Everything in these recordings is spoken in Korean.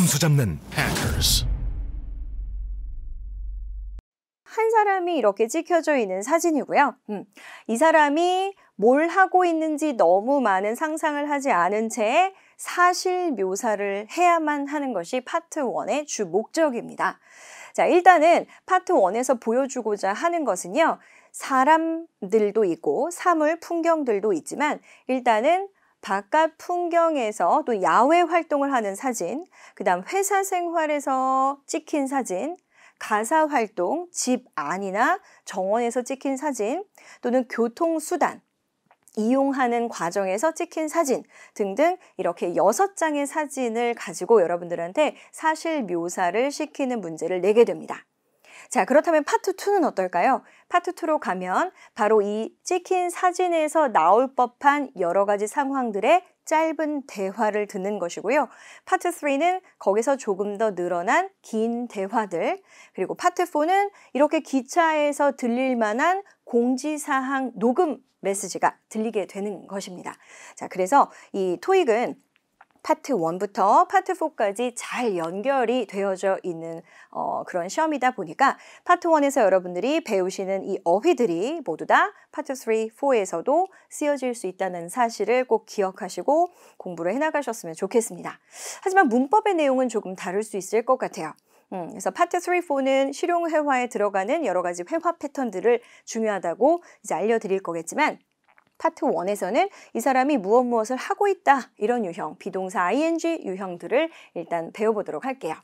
점수 잡는 h a c 한 사람이 이렇게 찍혀져 있는 사진이고요. 음, 이 사람이 뭘 하고 있는지 너무 많은 상상을 하지 않은 채 사실 묘사를 해야만 하는 것이 파트 1의 주 목적입니다. 자, 일단은 파트 1에서 보여주고자 하는 것은요. 사람들도 있고 사물, 풍경들도 있지만 일단은 바깥 풍경에서 또 야외 활동을 하는 사진, 그 다음 회사 생활에서 찍힌 사진, 가사 활동, 집 안이나 정원에서 찍힌 사진, 또는 교통수단, 이용하는 과정에서 찍힌 사진 등등 이렇게 여섯 장의 사진을 가지고 여러분들한테 사실 묘사를 시키는 문제를 내게 됩니다. 자, 그렇다면 파트 2는 어떨까요? 파트 2로 가면 바로 이 찍힌 사진에서 나올 법한 여러 가지 상황들의 짧은 대화를 듣는 것이고요. 파트 3는 거기서 조금 더 늘어난 긴 대화들, 그리고 파트 4는 이렇게 기차에서 들릴 만한 공지사항 녹음 메시지가 들리게 되는 것입니다. 자, 그래서 이 토익은 파트 1부터 파트 4까지 잘 연결이 되어져 있는 어, 그런 시험이다 보니까 파트 1에서 여러분들이 배우시는 이 어휘들이 모두 다 파트 3, 4에서도 쓰여질 수 있다는 사실을 꼭 기억하시고 공부를 해나가셨으면 좋겠습니다. 하지만 문법의 내용은 조금 다를 수 있을 것 같아요. 음, 그래서 파트 3, 4는 실용 회화에 들어가는 여러 가지 회화 패턴들을 중요하다고 이제 알려드릴 거겠지만 파트 1에서는 이 사람이 무엇 무엇을 하고 있다 이런 유형, 비동사 ing 유형들을 일단 배워보도록 할게요.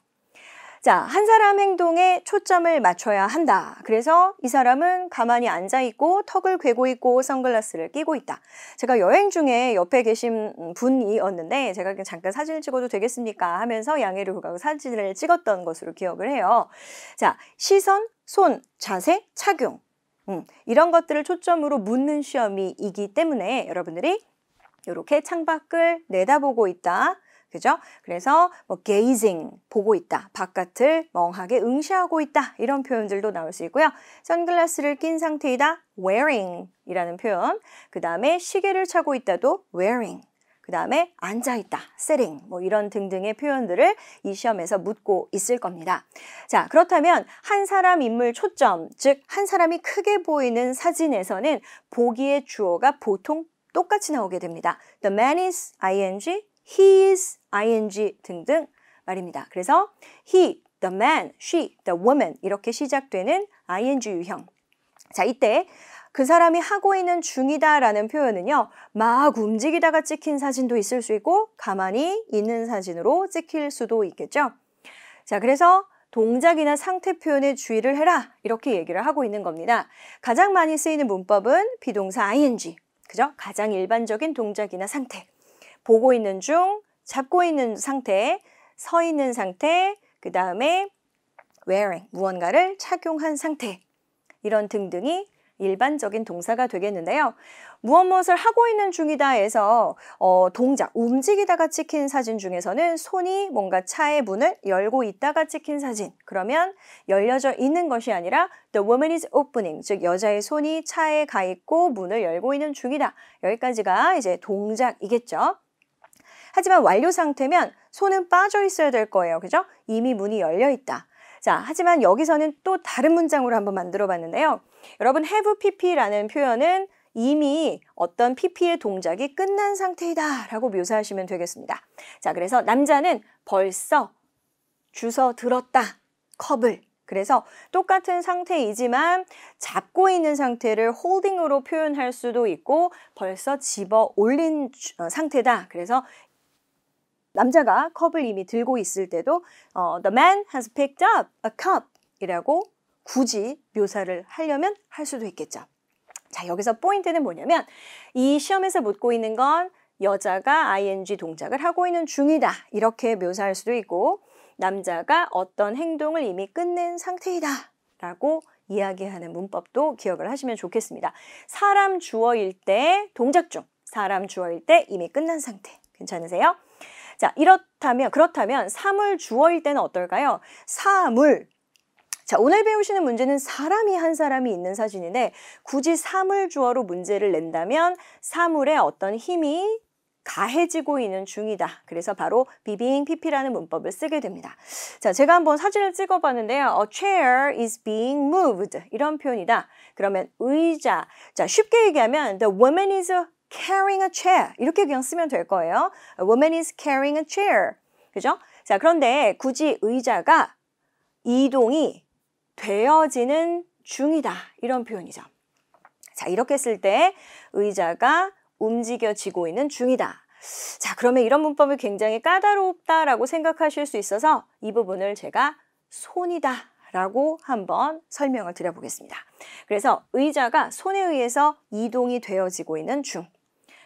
자, 한 사람 행동에 초점을 맞춰야 한다. 그래서 이 사람은 가만히 앉아 있고 턱을 괴고 있고 선글라스를 끼고 있다. 제가 여행 중에 옆에 계신 분이었는데 제가 잠깐 사진을 찍어도 되겠습니까 하면서 양해를 구하고 사진을 찍었던 것으로 기억을 해요. 자, 시선, 손, 자세, 착용. 음, 이런 것들을 초점으로 묻는 시험이기 때문에 여러분들이 이렇게 창밖을 내다보고 있다. 그죠? 그래서 뭐 gazing 보고 있다. 바깥을 멍하게 응시하고 있다. 이런 표현들도 나올 수 있고요. 선글라스를 낀 상태이다. wearing 이라는 표현. 그다음에 시계를 차고 있다도 wearing 그 다음에 앉아있다, sitting 뭐 이런 등등의 표현들을 이 시험에서 묻고 있을 겁니다. 자 그렇다면 한 사람 인물 초점, 즉 한 사람이 크게 보이는 사진에서는 보기의 주어가 보통 똑같이 나오게 됩니다. The man is ing, he is ing 등등 말입니다. 그래서 he, the man, she, the woman 이렇게 시작되는 ing 유형. 자, 이때 그 사람이 하고 있는 중이다라는 표현은요. 막 움직이다가 찍힌 사진도 있을 수 있고 가만히 있는 사진으로 찍힐 수도 있겠죠. 자, 그래서 동작이나 상태 표현에 주의를 해라 이렇게 얘기를 하고 있는 겁니다. 가장 많이 쓰이는 문법은 비동사 ing, 그죠? 가장 일반적인 동작이나 상태. 보고 있는 중, 잡고 있는 상태, 서 있는 상태, 그 다음에 wearing, 무언가를 착용한 상태 이런 등등이 일반적인 동사가 되겠는데요. 무엇 무엇을 하고 있는 중이다에서 어, 동작, 움직이다가 찍힌 사진 중에서는 손이 뭔가 차의 문을 열고 있다가 찍힌 사진. 그러면 열려져 있는 것이 아니라 the woman is opening, 즉 여자의 손이 차에 가 있고 문을 열고 있는 중이다. 여기까지가 이제 동작이겠죠. 하지만 완료 상태면 손은 빠져 있어야 될 거예요. 그죠? 이미 문이 열려 있다. 자, 하지만 여기서는 또 다른 문장으로 한번 만들어 봤는데요. 여러분 have pp라는 표현은 이미 어떤 PP의 동작이 끝난 상태이다 라고 묘사하시면 되겠습니다. 자, 그래서 남자는 벌써 주워 들었다. 컵을. 그래서 똑같은 상태이지만 잡고 있는 상태를 홀딩으로 표현할 수도 있고 벌써 집어 올린 어, 상태다. 그래서 남자가 컵을 이미 들고 있을 때도 어, The man has picked up a cup 이라고 굳이 묘사를 하려면 할 수도 있겠죠. 자 여기서 포인트는 뭐냐면 이 시험에서 묻고 있는 건 여자가 ing 동작을 하고 있는 중이다 이렇게 묘사할 수도 있고 남자가 어떤 행동을 이미 끝낸 상태이다 라고 이야기하는 문법도 기억을 하시면 좋겠습니다. 사람 주어일 때 동작 중, 사람 주어일 때 이미 끝난 상태. 괜찮으세요? 자, 이렇다면 그렇다면 사물 주어일 때는 어떨까요? 사물 자, 오늘 배우시는 문제는 사람이 한 사람이 있는 사진인데 굳이 사물 주어로 문제를 낸다면 사물의 어떤 힘이 가해지고 있는 중이다. 그래서 바로 비빙 PP라는 문법을 쓰게 됩니다. 자, 제가 한번 사진을 찍어봤는데요. A chair is being moved. 이런 표현이다. 그러면 의자. 자, 쉽게 얘기하면 the woman is carrying a chair 이렇게 그냥 쓰면 될 거예요. A woman is carrying a chair. 그죠? 자, 그런데 굳이 의자가 이동이 되어지는 중이다. 이런 표현이죠. 자, 이렇게 쓸 때 의자가 움직여지고 있는 중이다. 자, 그러면 이런 문법이 굉장히 까다롭다라고 생각하실 수 있어서 이 부분을 제가 손이다 라고 한번 설명을 드려보겠습니다. 그래서 의자가 손에 의해서 이동이 되어지고 있는 중.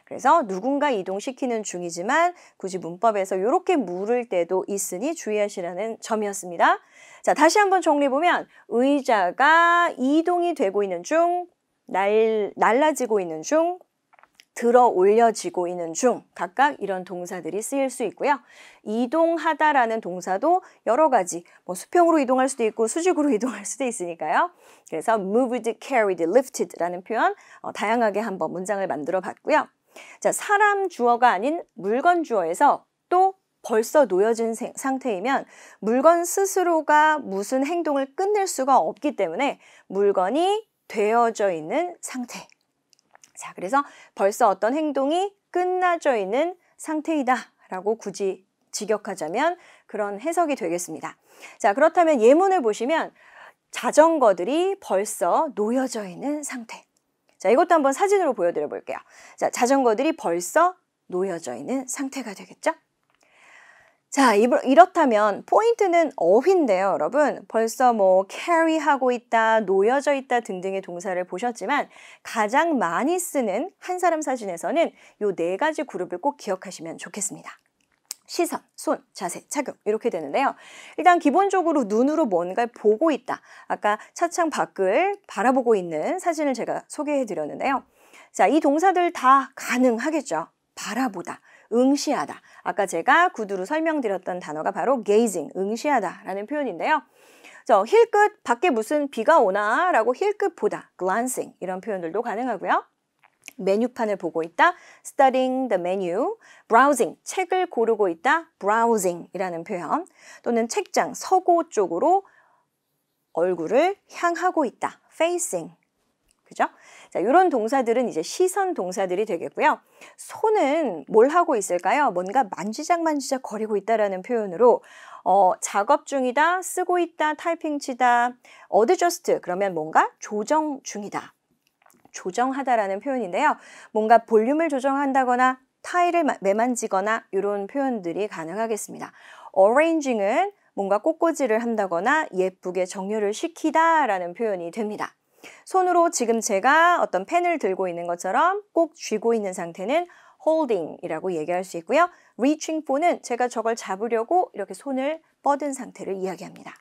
그래서 누군가 이동시키는 중이지만 굳이 문법에서 이렇게 물을 때도 있으니 주의하시라는 점이었습니다. 자, 다시 한번 정리해 보면 의자가 이동이 되고 있는 중, 날, 날라지고 있는 중, 들어 올려지고 있는 중 각각 이런 동사들이 쓰일 수 있고요. 이동하다라는 동사도 여러 가지 뭐 수평으로 이동할 수도 있고 수직으로 이동할 수도 있으니까요. 그래서 moved, carried, lifted라는 표현 어, 다양하게 한번 문장을 만들어 봤고요. 자, 사람 주어가 아닌 물건 주어에서 또 벌써 놓여진 상태이면 물건 스스로가 무슨 행동을 끝낼 수가 없기 때문에 물건이 되어져 있는 상태. 자, 그래서 벌써 어떤 행동이 끝나져 있는 상태이다 라고 굳이 직역하자면 그런 해석이 되겠습니다. 자, 그렇다면 예문을 보시면 자전거들이 벌써 놓여져 있는 상태. 자, 이것도 한번 사진으로 보여드려 볼게요. 자, 자전거들이 벌써 놓여져 있는 상태가 되겠죠? 자, 이렇다면 포인트는 어휘인데요, 여러분. 벌써 뭐 carry하고 있다, 놓여져 있다 등등의 동사를 보셨지만 가장 많이 쓰는 한 사람 사진에서는 요 네 가지 그룹을 꼭 기억하시면 좋겠습니다. 시선, 손, 자세, 착용 이렇게 되는데요. 일단 기본적으로 눈으로 뭔가를 보고 있다. 아까 차창 밖을 바라보고 있는 사진을 제가 소개해 드렸는데요. 자, 이 동사들 다 가능하겠죠. 바라보다, 응시하다. 아까 제가 구두로 설명드렸던 단어가 바로 gazing, 응시하다라는 표현인데요. 저힐 끝 밖에 무슨 비가 오나라고 힐끝 보다, glancing 이런 표현들도 가능하고요. 메뉴판을 보고 있다, studying the menu, browsing, 책을 고르고 있다, browsing이라는 표현, 또는 책장, 서고 쪽으로 얼굴을 향하고 있다, facing. 그죠? 자, 이런 동사들은 이제 시선 동사들이 되겠고요. 손은 뭘 하고 있을까요? 뭔가 만지작만지작 거리고 있다라는 표현으로 어, 작업 중이다, 쓰고 있다, 타이핑 치다, 어드저스트 그러면 뭔가 조정 중이다. 조정하다라는 표현인데요. 뭔가 볼륨을 조정한다거나 타일을 매만지거나 이런 표현들이 가능하겠습니다. arranging은 뭔가 꽃꽂이를 한다거나 예쁘게 정렬을 시키다라는 표현이 됩니다. 손으로 지금 제가 어떤 펜을 들고 있는 것처럼 꼭 쥐고 있는 상태는 holding이라고 얘기할 수 있고요. reaching for는 제가 저걸 잡으려고 이렇게 손을 뻗은 상태를 이야기합니다.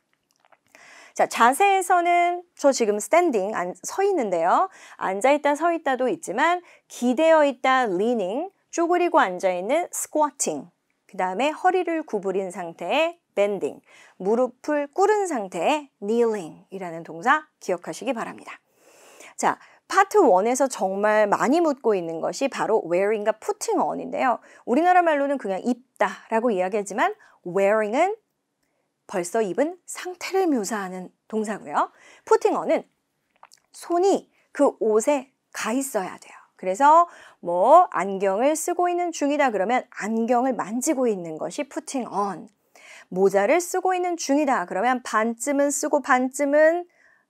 자, 자세에서는 저 지금 스탠딩 안, 서 있는데요. 앉아 있다 서 있다도 있지만 기대어 있다 leaning, 쪼그리고 앉아 있는 squatting. 그다음에 허리를 구부린 상태의 bending, 무릎을 꿇은 상태의 kneeling이라는 동사 기억하시기 바랍니다. 자, 파트 1에서 정말 많이 묻고 있는 것이 바로 wearing과 putting on인데요. 우리나라 말로는 그냥 입다라고 이야기하지만 wearing은 벌써 입은 상태를 묘사하는 동사고요. 푸팅어는 손이 그 옷에 가 있어야 돼요. 그래서 뭐 안경을 쓰고 있는 중이다 그러면 안경을 만지고 있는 것이 푸팅 t 모자를 쓰고 있는 중이다 그러면 반쯤은 쓰고 반쯤은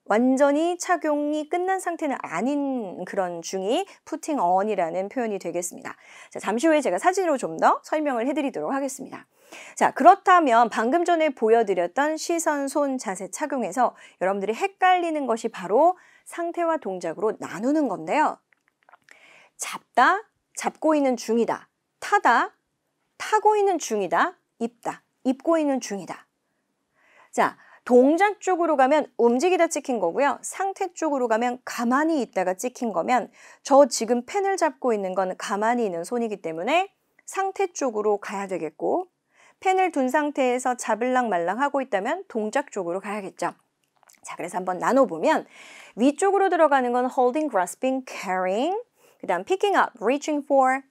완전히 착용이 끝난 상태는 아닌 그런 중이 putting on이라는 표현이 되겠습니다. 자, 잠시 후에 제가 사진으로 좀 더 설명을 해드리도록 하겠습니다. 자, 그렇다면 방금 전에 보여드렸던 시선, 손, 자세 착용에서 여러분들이 헷갈리는 것이 바로 상태와 동작으로 나누는 건데요. 잡다, 잡고 있는 중이다. 타다, 타고 있는 중이다. 입다, 입고 있는 중이다. 자, 동작 쪽으로 가면 움직이다 찍힌 거고요. 상태 쪽으로 가면 가만히 있다가 찍힌 거면 저 지금 펜을 잡고 있는 건 가만히 있는 손이기 때문에 상태 쪽으로 가야 되겠고 펜을 둔 상태에서 잡을랑 말랑 하고 있다면 동작 쪽으로 가야겠죠. 자, 그래서 한번 나눠보면 위쪽으로 들어가는 건 holding, grasping, carrying 그 다음 picking up, reaching for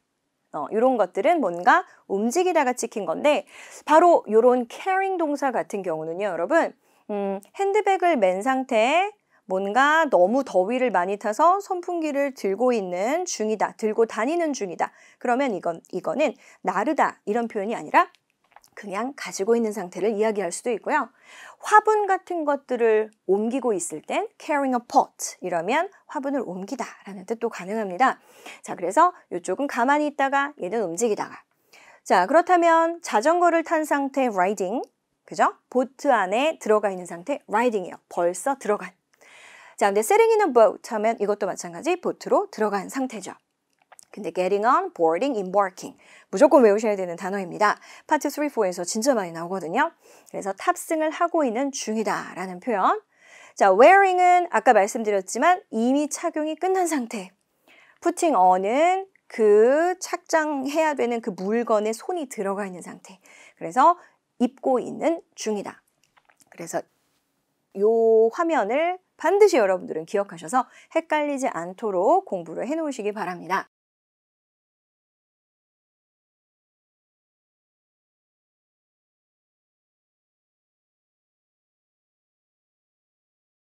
어, 이런 것들은 뭔가 움직이다가 찍힌 건데 바로 이런 caring 동사 같은 경우는요 여러분 음, 핸드백을 맨 상태에 뭔가 너무 더위를 많이 타서 선풍기를 들고 있는 중이다. 들고 다니는 중이다. 그러면 이건 이거는 나르다 이런 표현이 아니라 그냥 가지고 있는 상태를 이야기할 수도 있고요. 화분 같은 것들을 옮기고 있을 땐 carrying a pot 이러면 화분을 옮기다 라는 뜻도 가능합니다. 자, 그래서 이쪽은 가만히 있다가 얘는 움직이다가 자, 그렇다면 자전거를 탄 상태 riding 그죠? 보트 안에 들어가 있는 상태 riding이요. 벌써 들어간. 자, 근데 sitting in a boat 하면 이것도 마찬가지 보트로 들어간 상태죠. 근데 getting on, boarding, embarking 무조건 외우셔야 되는 단어입니다. 파트 3, 4에서 진짜 많이 나오거든요. 그래서 탑승을 하고 있는 중이다 라는 표현 자, wearing은 아까 말씀드렸지만 이미 착용이 끝난 상태 putting on은 그 착장해야 되는 그 물건에 손이 들어가 있는 상태 그래서 입고 있는 중이다. 그래서 요 화면을 반드시 여러분들은 기억하셔서 헷갈리지 않도록 공부를 해 놓으시기 바랍니다.